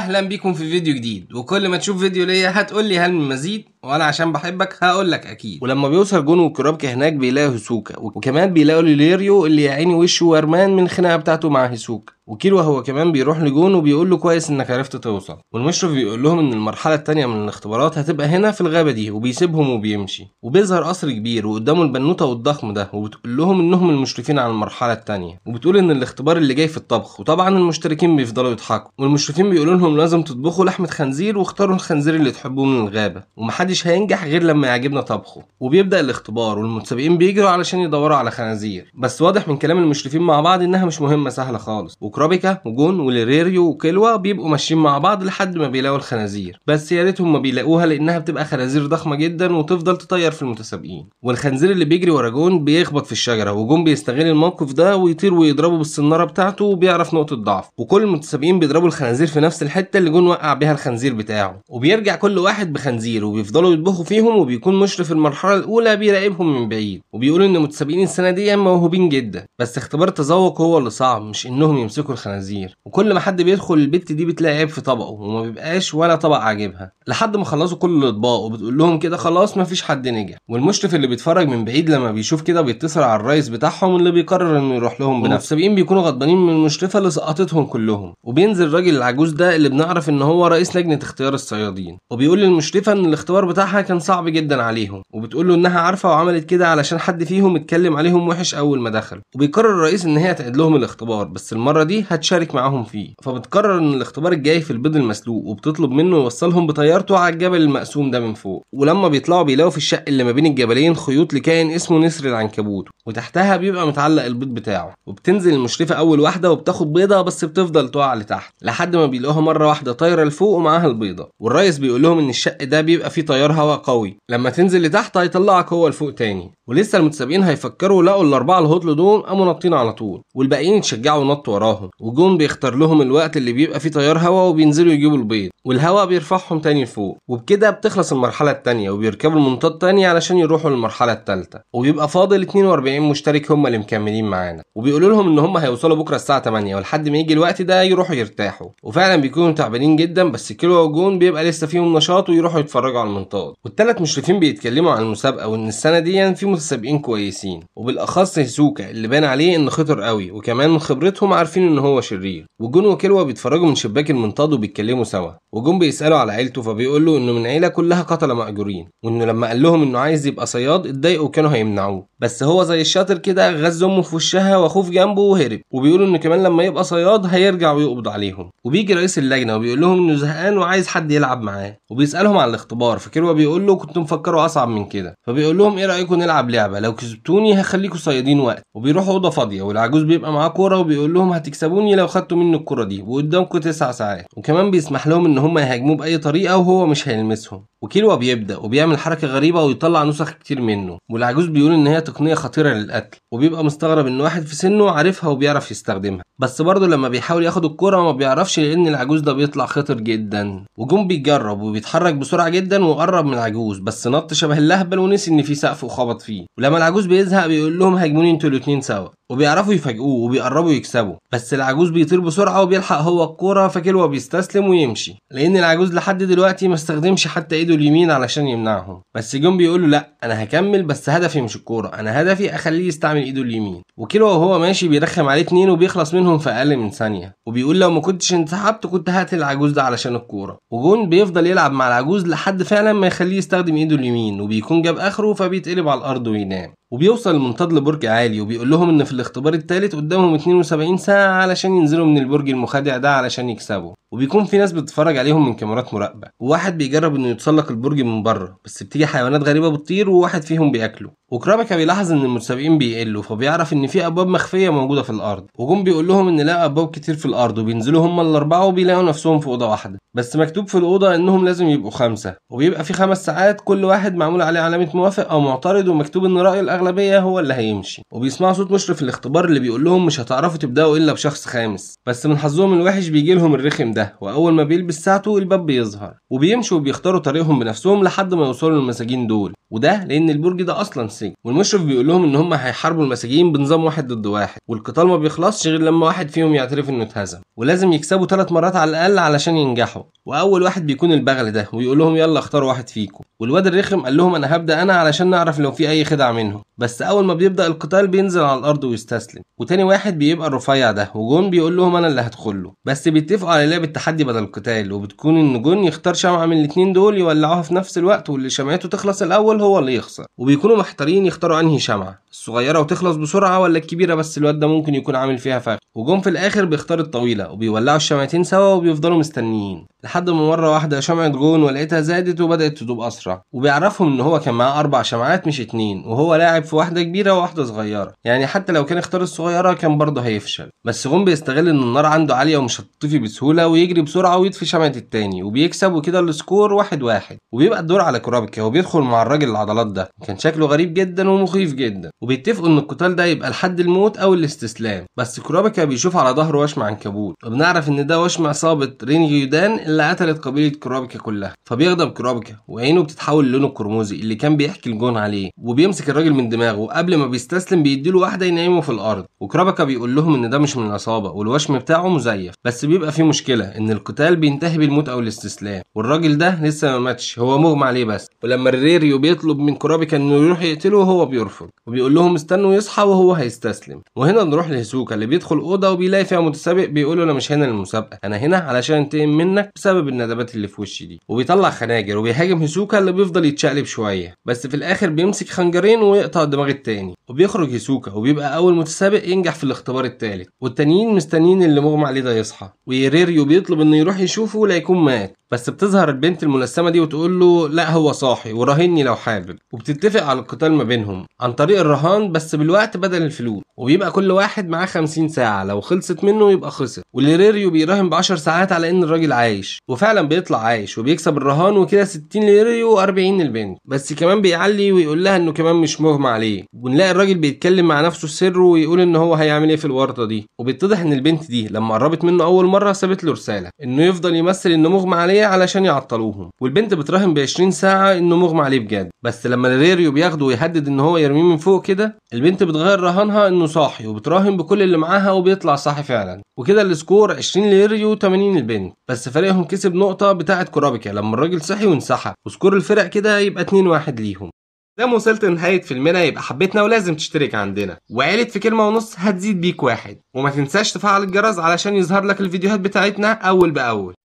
اهلا بيكم في فيديو جديد وكل ما تشوف فيديو ليا هتقول لي هل من مزيد وانا عشان بحبك هقول لك اكيد ولما بيوصل جون وكرابكي هناك بيلاقي هيسوكا وكمان بيلاقوا ليليريو اللي يا عيني وشه ورمان من الخناقه بتاعته مع هيسوكا وكيلو هو كمان بيروح لجون وبيقول له كويس انك عرفت توصل والمشرف بيقول لهم ان المرحله الثانيه من الاختبارات هتبقى هنا في الغابه دي وبيسيبهم وبيمشي وبيظهر قصر كبير وقدامه البنوته والضخم ده وبتقول لهم انهم المشرفين على المرحله الثانيه وبتقول ان الاختبار اللي جاي في الطبخ وطبعا المشتركين بيفضلوا يضحكوا والمشرفين بيقولوا لهم لازم تطبخوا لحمه خنزير واختاروا الخنزير اللي تحبوه من الغابه ومحدش محدش هينجح غير لما يعجبنا طبخه وبيبدا الاختبار والمتسابقين بيجروا علشان يدوروا على خنازير بس واضح من كلام المشرفين مع بعض انها مش مهمه سهله خالص وكرابيكا وجون وليريريو وكلوا بيبقوا ماشيين مع بعض لحد ما بيلاقوا الخنازير بس يا ريتهم ما بيلاقوها لانها بتبقى خنازير ضخمه جدا وتفضل تطير في المتسابقين والخنزير اللي بيجري ورا جون بيخبط في الشجره وجون بيستغل الموقف ده ويطير ويضربه بالصناره بتاعته وبيعرف نقطه ضعف وكل المتسابقين بيضربوا الخنازير في نفس الحته اللي جون وقع بيها الخنزير بتاعه وبيرجع كل واحد بخنزير وبيفضلوا بيفضلوا يطبخوا فيهم وبيكون مشرف المرحله الاولى بيراقبهم من بعيد وبيقولوا ان متسابقين السنه دي موهوبين جدا بس اختبار تذوق هو اللي صعب مش انهم يمسكوا الخنازير وكل ما حد بيدخل البت دي بتلاقي عيب في طبقه وما بيبقاش ولا طبق عاجبها لحد ما خلصوا كل الاطباق وبتقول لهم كده خلاص ما فيش حد نجح والمشرف اللي بيتفرج من بعيد لما بيشوف كده بيتصل على الرئيس بتاعهم اللي بيقرر انه يروح لهم بنفسه المتسابقين بيكونوا غضبانين من المشرفه اللي سقطتهم كلهم وبينزل الراجل العجوز ده اللي بنعرف ان هو رئيس لجنه اختيار الصيادين وبيقول للمشرفه ان الاختبار بتاعها كان صعب جدا عليهم وبتقول له انها عارفه وعملت كده علشان حد فيهم اتكلم عليهم وحش اول ما دخل وبيقرر الرئيس ان هي تعيد لهم الاختبار بس المره دي هتشارك معاهم فيه فبتقرر ان الاختبار الجاي في البيض المسلوق وبتطلب منه يوصلهم بطيارته على الجبل المقسوم ده من فوق ولما بيطلعوا بيلاقوا في الشق اللي ما بين الجبلين خيوط لكائن اسمه نسر العنكبوت وتحتها بيبقى متعلق البيض بتاعه وبتنزل المشرفه اول واحده وبتاخد بيضه بس بتفضل تقع لتحت لحد ما بيلاقوها مره واحده طايره لفوق ومعاها البيضه والرئيس بيقول لهم ان الشق ده بيبقى فيه تيار هواء قوي لما تنزل لتحت هيطلعك هو لفوق تاني ولسه المتسابقين هيفكروا لقوا الاربعه الهطل دول قاموا نطين على طول والباقيين اتشجعوا ونطوا وراهم وجون بيختار لهم الوقت اللي بيبقى فيه تيار هواء وبينزلوا يجيبوا البيض والهواء بيرفعهم تاني لفوق وبكده بتخلص المرحله الثانيه وبيركبوا المنطاد تاني علشان يروحوا للمرحله الثالثه وبيبقى فاضل 42 مشترك هم اللي مكملين معانا وبيقولوا لهم ان هم هيوصلوا بكره الساعه 8 ولحد ما يجي الوقت ده يروحوا يرتاحوا وفعلا بيكونوا تعبانين جدا بس كيلو وجون بيبقى لسه فيهم نشاط ويروحوا يتفرجوا على المنطاد والثلاث مشرفين بيتكلموا عن المسابقه وان السنه دي يعني في متسابقين كويسين وبالاخص هيسوكا اللي بان عليه انه خطر قوي وكمان من خبرتهم عارفين ان هو شرير وجون وكلوا بيتفرجوا من شباك المنطاد وبيتكلموا سوا وجون بيساله على عيلته فبيقول له انه من عيله كلها قتله مأجورين وانه لما قال لهم انه عايز يبقى صياد اتضايقوا كانوا هيمنعوه بس هو زي الشاطر كده غز امه في وشها واخوه جنبه وهرب وبيقولوا انه كمان لما يبقى صياد هيرجع ويقبض عليهم وبيجي رئيس اللجنه وبيقول لهم انه زهقان وعايز حد يلعب معاه وبيسالهم على الاختبار فكيروا بيقول له كنتوا مفكروا اصعب من كده فبيقول لهم ايه رايكم نلعب نلعب لعبه لو كسبتوني هخليكوا صيادين وقت وبيروحوا اوضه فاضيه والعجوز بيبقى معاه كوره وبيقول لهم هتكسبوني لو خدتوا مني الكوره دي وقدامكم تسع ساعات وكمان بيسمح لهم ان هم يهاجموه باي طريقه وهو مش هيلمسهم وكيلوا بيبدا وبيعمل حركه غريبه ويطلع نسخ كتير منه والعجوز بيقول ان هي تقنيه خطيره للقتل وبيبقى مستغرب ان واحد في سنه عارفها وبيعرف يستخدمها بس برضه لما بيحاول ياخد الكره ما بيعرفش لان العجوز ده بيطلع خطر جدا وجون بيجرب وبيتحرك بسرعه جدا وقرب من العجوز بس نط شبه اللهبل ونسي ان في سقف وخبط فيه ولما العجوز بيزهق بيقول لهم هاجموني انتوا الاتنين سوا وبيعرفوا يفاجئوه وبيقربوا يكسبوا بس العجوز بيطير بسرعه وبيلحق هو الكوره فكلوه بيستسلم ويمشي لان العجوز لحد دلوقتي ما استخدمش حتى ايده اليمين علشان يمنعهم بس جون بيقول له لا انا هكمل بس هدفي مش الكوره انا هدفي اخليه يستعمل ايده اليمين وكلوه وهو ماشي بيرخم عليه اتنين وبيخلص منهم في اقل من ثانيه وبيقول لو ما كنتش انسحبت كنت هقتل العجوز ده علشان الكوره وجون بيفضل يلعب مع العجوز لحد فعلا ما يخليه يستخدم ايده اليمين وبيكون جاب اخره فبيتقلب على الارض وينام وبيوصل المنطاد لبرج عالي وبيقول لهم ان في الاختبار الثالث قدامهم 72 ساعه علشان ينزلوا من البرج المخادع ده علشان يكسبوا وبيكون في ناس بتتفرج عليهم من كاميرات مراقبه وواحد بيجرب انه يتسلق البرج من بره بس بتيجي حيوانات غريبه بتطير وواحد فيهم بياكله وكرابكا بيلاحظ ان المتسابقين بيقلوا فبيعرف ان في ابواب مخفيه موجوده في الارض وجون بيقول لهم ان لقى ابواب كتير في الارض وبينزلوا هم الاربعه وبيلاقوا نفسهم في اوضه واحده بس مكتوب في الاوضه انهم لازم يبقوا خمسه وبيبقى في خمس ساعات كل واحد معمول عليه علامه موافق او معترض ومكتوب ان راي الاغلبيه هو اللي هيمشي وبيسمعوا صوت مشرف الاختبار اللي بيقول لهم مش هتعرفوا تبداوا الا بشخص خامس بس من حظهم الوحش بيجي لهم الرخم ده واول ما بيلبس ساعته الباب بيظهر وبيمشوا وبيختاروا طريقهم بنفسهم لحد ما يوصلوا للمساجين دول وده لان البرج ده اصلا المصري والمشرف بيقول لهم ان هم هيحاربوا المساجين بنظام واحد ضد واحد والقتال ما بيخلصش غير لما واحد فيهم يعترف انه اتهزم ولازم يكسبوا ثلاث مرات على الاقل علشان ينجحوا واول واحد بيكون البغل ده ويقول لهم يلا اختاروا واحد فيكم والواد الرخم قال لهم انا هبدا انا علشان نعرف لو في اي خدع منهم بس اول ما بيبدا القتال بينزل على الارض ويستسلم وتاني واحد بيبقى الرفيع ده وجون بيقول لهم انا اللي هدخل له بس بيتفقوا على لعب التحدي بدل القتال وبتكون ان جون يختار شمعه من الاثنين دول يولعوها في نفس الوقت واللي شمعته تخلص الاول هو اللي يخسر وبيكونوا محتاجين الآخرين يختاروا أنهي شمعة الصغيرة وتخلص بسرعة ولا الكبيرة بس الواد ده ممكن يكون عامل فيها فخ وجم في الآخر بيختار الطويلة وبيولعوا الشمعتين سوا وبيفضلوا مستنيين لحد ما مرة واحدة شمعة جون ولقيتها زادت وبدأت تدوب أسرع وبيعرفهم إن هو كان معاه أربع شمعات مش اتنين وهو لاعب في واحدة كبيرة وواحدة صغيرة يعني حتى لو كان اختار الصغيرة كان برضه هيفشل بس جون بيستغل إن النار عنده عالية ومش هتطفي بسهولة ويجري بسرعة ويطفي شمعة التاني وبيكسب وكده السكور واحد واحد وبيبقى الدور على كورابكا وبيدخل مع الراجل العضلات ده كان شكله غريب جدا ومخيف جدا وبيتفقوا ان القتال ده يبقى لحد الموت او الاستسلام بس كان بيشوف على ظهره وشم عنكبوت وبنعرف ان ده وشم عصابه رين يودان اللي قتلت قبيله كورابكا كلها فبيغضب كورابكا وعينه بتتحول للونه القرمزي اللي كان بيحكي الجون عليه وبيمسك الراجل من دماغه قبل ما بيستسلم بيديله واحده ينيمه في الارض وكرابكا بيقول لهم ان ده مش من العصابه والوشم بتاعه مزيف بس بيبقى فيه مشكله ان القتال بينتهي بالموت او الاستسلام والراجل ده لسه ما ماتش هو مغمى عليه بس ولما الريريو بيطلب من كرابكا انه يروح يقتل بيقتله وهو بيرفض وبيقول لهم استنوا يصحى وهو هيستسلم وهنا نروح لهسوكا اللي بيدخل اوضه وبيلاقي فيها متسابق بيقول له انا مش هنا للمسابقه انا هنا علشان انتقم منك بسبب الندبات اللي في وشي دي وبيطلع خناجر وبيهاجم هسوكا اللي بيفضل يتشقلب شويه بس في الاخر بيمسك خنجرين ويقطع دماغ التاني وبيخرج هسوكا وبيبقى اول متسابق ينجح في الاختبار الثالث والتانيين مستنيين اللي مغمى عليه ده يصحى ويريريو بيطلب انه يروح يشوفه ليكون مات بس بتظهر البنت الملسمة دي وتقول له لا هو صاحي وراهني لو حابب وبتتفق على القتال ما بينهم عن طريق الرهان بس بالوقت بدل الفلوس وبيبقى كل واحد معاه 50 ساعه لو خلصت منه يبقى خسر وليريريو بيراهن ب 10 ساعات على ان الراجل عايش وفعلا بيطلع عايش وبيكسب الرهان وكده 60 ليريو و40 للبنت بس كمان بيعلي ويقول لها انه كمان مش مغمى عليه ونلاقي الراجل بيتكلم مع نفسه السر ويقول ان هو هيعمل ايه في الورطه دي وبيتضح ان البنت دي لما قربت منه اول مره سابت له رساله انه يفضل يمثل انه مغمى عليه الحقيقة علشان يعطلوهم والبنت بتراهن ب 20 ساعة انه مغمى عليه بجد بس لما ريريو بياخده ويهدد ان هو يرميه من فوق كده البنت بتغير رهانها انه صاحي وبتراهن بكل اللي معاها وبيطلع صاحي فعلا وكده السكور 20 لريريو 80 البنت بس فريقهم كسب نقطة بتاعة كورابيكا لما الراجل صحي وانسحب وسكور الفرق كده يبقى 2-1 ليهم لو وصلت لنهاية فيلمنا يبقى حبيتنا ولازم تشترك عندنا وقالت في كلمة ونص هتزيد بيك واحد وما تنساش تفعل الجرس علشان يظهر لك الفيديوهات بتاعتنا أول بأول